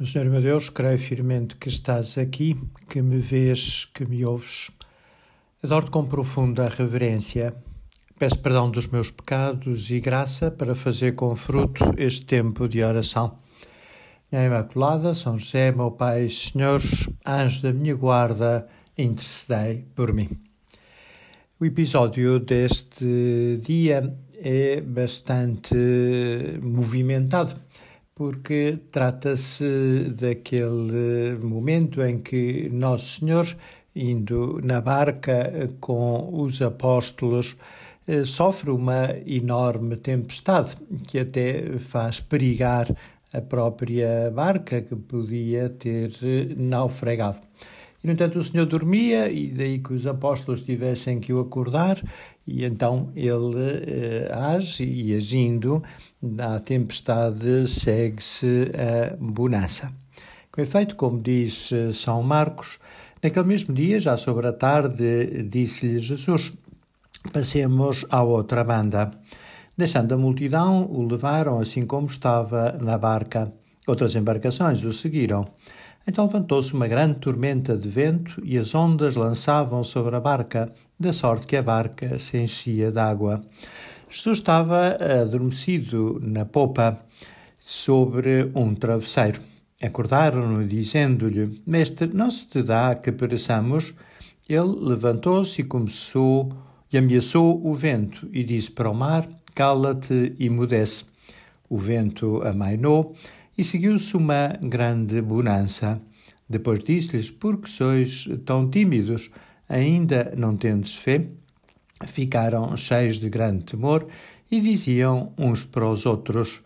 Meu Senhor e meu Deus, creio firmemente que estás aqui, que me vês, que me ouves. Adoro-te com profunda reverência. Peço perdão dos meus pecados e graça para fazer com fruto este tempo de oração. Minha Imaculada, São José, meu Pai, Senhores, anjo da minha guarda, intercedei por mim. O episódio deste dia é bastante movimentado porque trata-se daquele momento em que Nosso Senhor, indo na barca com os apóstolos, eh, sofre uma enorme tempestade que até faz perigar a própria barca que podia ter eh, naufragado. E, no entanto, o Senhor dormia, e daí que os apóstolos tivessem que o acordar, e então ele eh, age e agindo da tempestade segue-se a bonança. Com efeito, como diz eh, São Marcos, naquele mesmo dia, já sobre a tarde, disse-lhe Jesus: Passemos à outra banda. Deixando a multidão, o levaram assim como estava na barca. Outras embarcações o seguiram. Então levantou-se uma grande tormenta de vento e as ondas lançavam sobre a barca, da sorte que a barca se enchia d'água. Jesus estava adormecido na popa sobre um travesseiro. Acordaram-no, dizendo-lhe: Mestre, não se te dá que pereçamos? Ele levantou-se e começou e ameaçou o vento e disse para o mar: Cala-te e mudece. O vento amainou e seguiu-se uma grande bonança. Depois disse-lhes: Por que sois tão tímidos? Ainda não tendes fé? ficaram cheios de grande temor e diziam uns para os outros: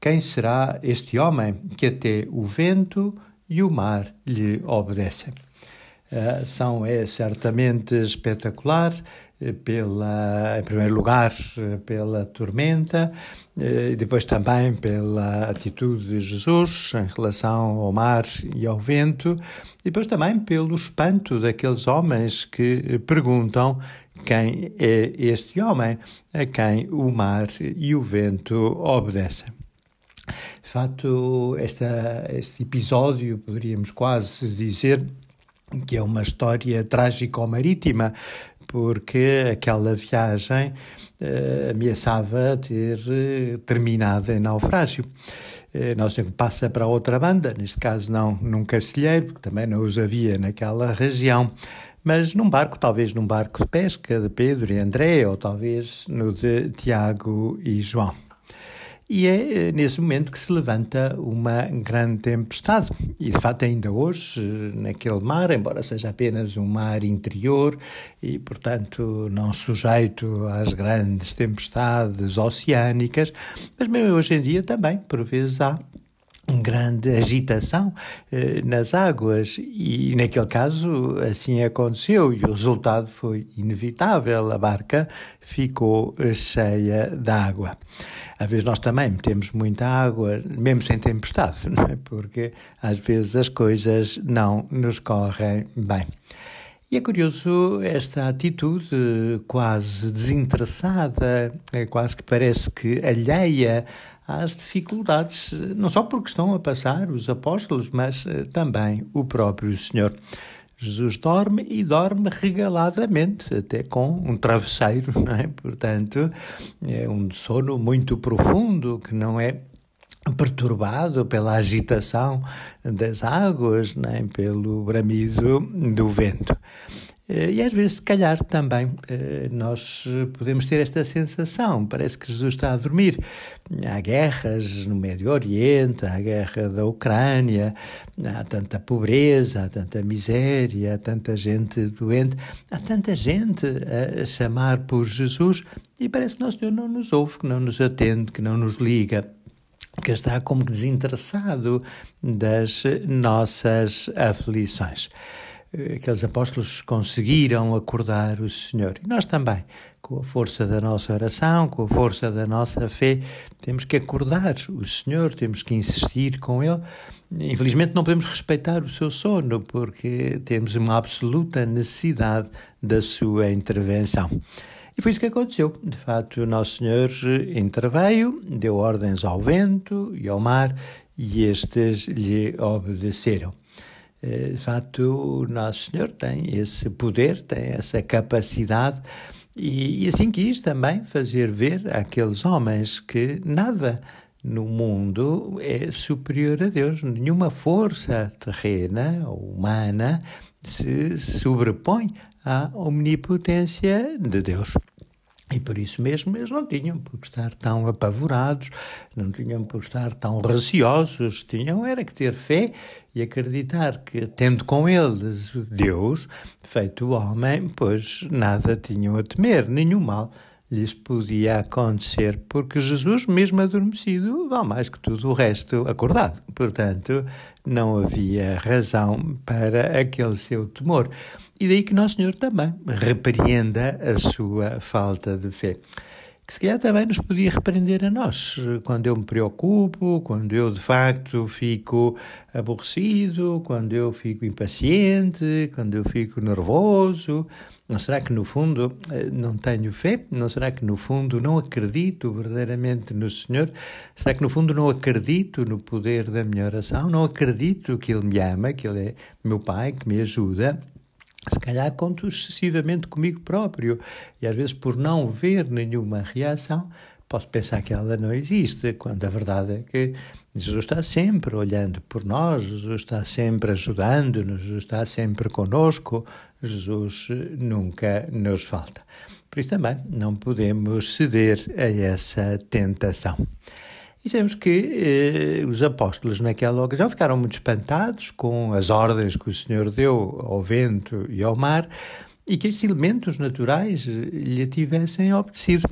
Quem será este homem que até o vento e o mar lhe obedecem? A eh, ação é certamente espetacular, eh, pela, em primeiro lugar, eh, pela tormenta, e depois também pela atitude de Jesus em relação ao mar e ao vento, e depois também pelo espanto daqueles homens que perguntam quem é este homem a quem o mar e o vento obedecem. De facto, esta, este episódio, poderíamos quase dizer, que é uma história trágico-marítima, porque aquela viagem eh, ameaçava ter eh, terminado em naufrágio. Eh, nós passar para outra banda, neste caso não num cacilheiro, porque também não os havia naquela região mas num barco, talvez num barco de pesca de Pedro e André, ou talvez no de Tiago e João. E é eh, nesse momento que se levanta uma grande tempestade. E de fato ainda hoje, eh, naquele mar, embora seja apenas um mar interior e, portanto, não sujeito às grandes tempestades oceânicas, mas mesmo hoje em dia também, por vezes, há grande agitação eh, nas águas e naquele caso assim aconteceu e o resultado foi inevitável, a barca ficou eh, cheia de água. Às vezes nós também temos muita água, mesmo sem tempestade, é? porque às vezes as coisas não nos correm bem. E é curioso esta atitude eh, quase desinteressada, eh, quase que parece que alheia às dificuldades, eh, não só porque estão a passar os apóstolos, mas também o próprio Senhor. Jesus dorme e dorme regaladamente, até com um travesseiro, não é? Portanto, é um sono muito profundo que não é perturbado pela agitação das águas, nem né, pelo bramido do vento. Eh, e às vezes, se calhar, também eh, nós podemos ter esta sensação. Parece que Jesus está a dormir. Há guerras no Médio Oriente, há a guerra da Ucrânia, há tanta pobreza, há tanta miséria, há tanta gente doente, há tanta gente a chamar por Jesus e parece que Nosso Senhor não nos ouve, que não nos atende, que não nos liga que está como que desinteressado das nossas aflições. Eh, aqueles apóstolos conseguiram acordar o Senhor. E nós também, com a força da nossa oração, com a força da nossa fé, temos que acordar o Senhor, temos que insistir com Ele. Infelizmente, não podemos respeitar o seu sono, porque temos uma absoluta necessidade da sua intervenção. E foi isso que aconteceu. De fato, Nosso Senhor eh, interveio, deu ordens ao vento e ao mar, e estes lhe obedeceram. Eh, de facto, Nosso Senhor tem esse poder, tem essa capacidade, e, e assim quis também fazer ver àqueles homens que nada no mundo é superior a Deus. Nenhuma força terrena ou humana se sobrepõe à omnipotência de Deus. E por isso mesmo eles não tinham por estar tão apavorados, não tinham por estar tão receosos, tinham era que ter fé e acreditar que, tendo com eles Deus, feito homem, pois nada tinham a temer, nenhum mal lhes podia acontecer, porque Jesus, mesmo adormecido, vale mais que tudo o resto acordado. Portanto, não havia razão para aquele seu temor. E daí que Nosso Senhor também repreenda a sua falta de fé que se calhar também nos podia repreender a nós, quando eu me preocupo, quando eu de facto fico aborrecido, quando eu fico impaciente, quando eu fico nervoso. Não será que no fundo eh, não tenho fé? Não será que no fundo não acredito verdadeiramente no Senhor? Será que no fundo não acredito no poder da minha oração? Não acredito que Ele me ama, que Ele é meu Pai, que me ajuda? se calhar conto excessivamente comigo próprio. E às vezes, por não ver nenhuma reação, posso pensar que ela não existe, quando a verdade é que Jesus está sempre olhando por nós, Jesus está sempre ajudando-nos, Jesus está sempre conosco, Jesus eh, nunca nos falta. Por isso também não podemos ceder a essa tentação dizemos que eh, os apóstolos naquela ocasião ficaram muito espantados com as ordens que o Senhor deu ao vento e ao mar e que estes elementos naturais eh, lhe tivessem obedecido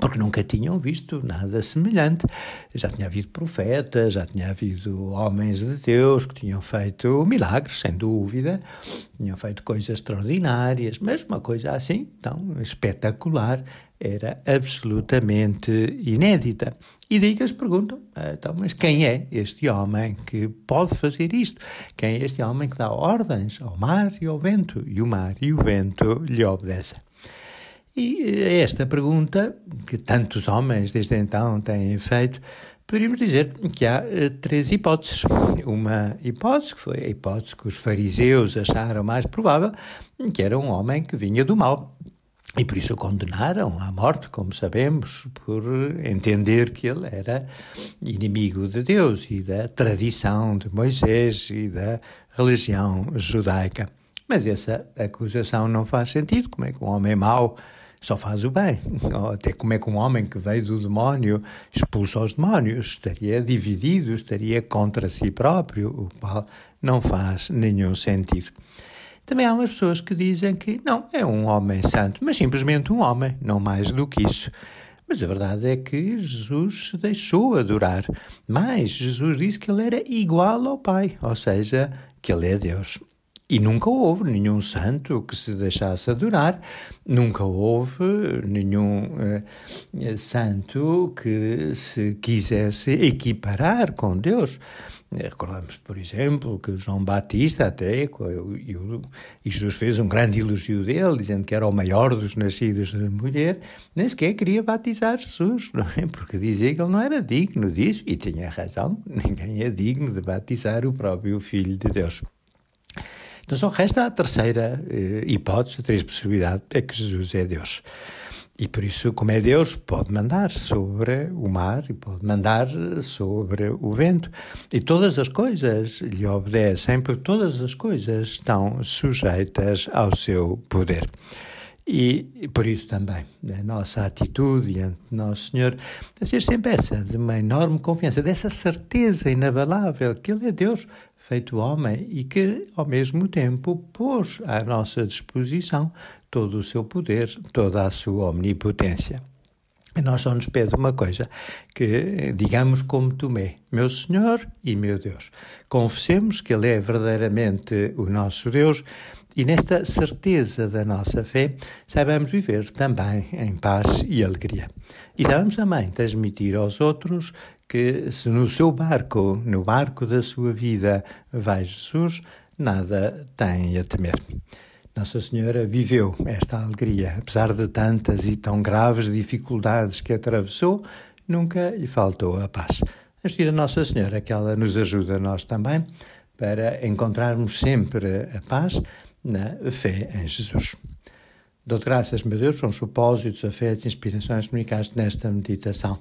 porque nunca tinham visto nada semelhante. Já tinha havido profetas, já tinha havido homens de Deus que tinham feito milagres, sem dúvida, tinham feito coisas extraordinárias, mas uma coisa assim tão espetacular era absolutamente inédita. E daí que eles perguntam, ah, então, mas quem é este homem que pode fazer isto? Quem é este homem que dá ordens ao mar e ao vento? E o mar e o vento lhe obedecem. E a eh, é esta pergunta, que tantos homens desde então têm feito, poderíamos dizer que há eh, três hipóteses. Uma hipótese, que foi a hipótese que os fariseus acharam mais provável, que era um homem que vinha do mal, e por isso o condenaram à morte, como sabemos, por entender que ele era inimigo de Deus e da tradição de Moisés e da religião judaica. Mas essa acusação não faz sentido. Como é que um homem mau só faz o bem? Ou até como é que um homem que veio do demónio expulsa os demónios? Estaria dividido, estaria contra si próprio, o qual não faz nenhum sentido. Também há umas pessoas que dizem que não, é um homem santo, mas simplesmente um homem, não mais do que isso. Mas a verdade é que Jesus se deixou adorar. Mas Jesus disse que ele era igual ao Pai, ou seja, que ele é Deus. E nunca houve nenhum santo que se deixasse adorar, nunca houve nenhum eh, santo que se quisesse equiparar com Deus. Eh, recordamos, por exemplo, que João Batista até, e Jesus fez um grande elogio dele, dizendo que era o maior dos nascidos da mulher, nem sequer queria batizar Jesus, não é? porque dizia que ele não era digno disso, e tinha razão, ninguém é digno de batizar o próprio Filho de Deus. Então só resta a terceira eh, hipótese, a terceira possibilidade, é que Jesus é Deus. E por isso, como é Deus, pode mandar sobre o mar e pode mandar sobre o vento. E todas as coisas lhe obedecem, porque todas as coisas estão sujeitas ao seu poder. E, por isso também, né, a nossa atitude diante de Nosso Senhor a é ser sempre essa, de uma enorme confiança, dessa certeza inabalável que Ele é Deus feito homem e que, ao mesmo tempo, pôs à nossa disposição todo o seu poder, toda a sua omnipotência nós só nos pede uma coisa, que digamos como Tomé, meu Senhor e meu Deus. Confessemos que Ele é verdadeiramente o nosso Deus e nesta certeza da nossa fé saibamos viver também em paz e alegria. E saibamos também transmitir aos outros que se no seu barco, no barco da sua vida, vai Jesus, nada tem a temer. Nossa Senhora viveu esta alegria, apesar de tantas e tão graves dificuldades que atravessou, nunca lhe faltou a paz. Vamos pedir a Nossa Senhora que ela nos ajuda, nós também, para encontrarmos sempre a paz na fé em Jesus. dou graças, meu Deus, pelos supósitos, afetos e inspirações comunicados nesta meditação.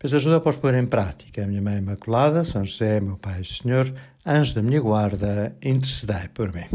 Peço ajuda para os pôr em prática. minha Mãe Imaculada, São José, meu Pai e Senhor, anjo da minha guarda, intercedei por mim.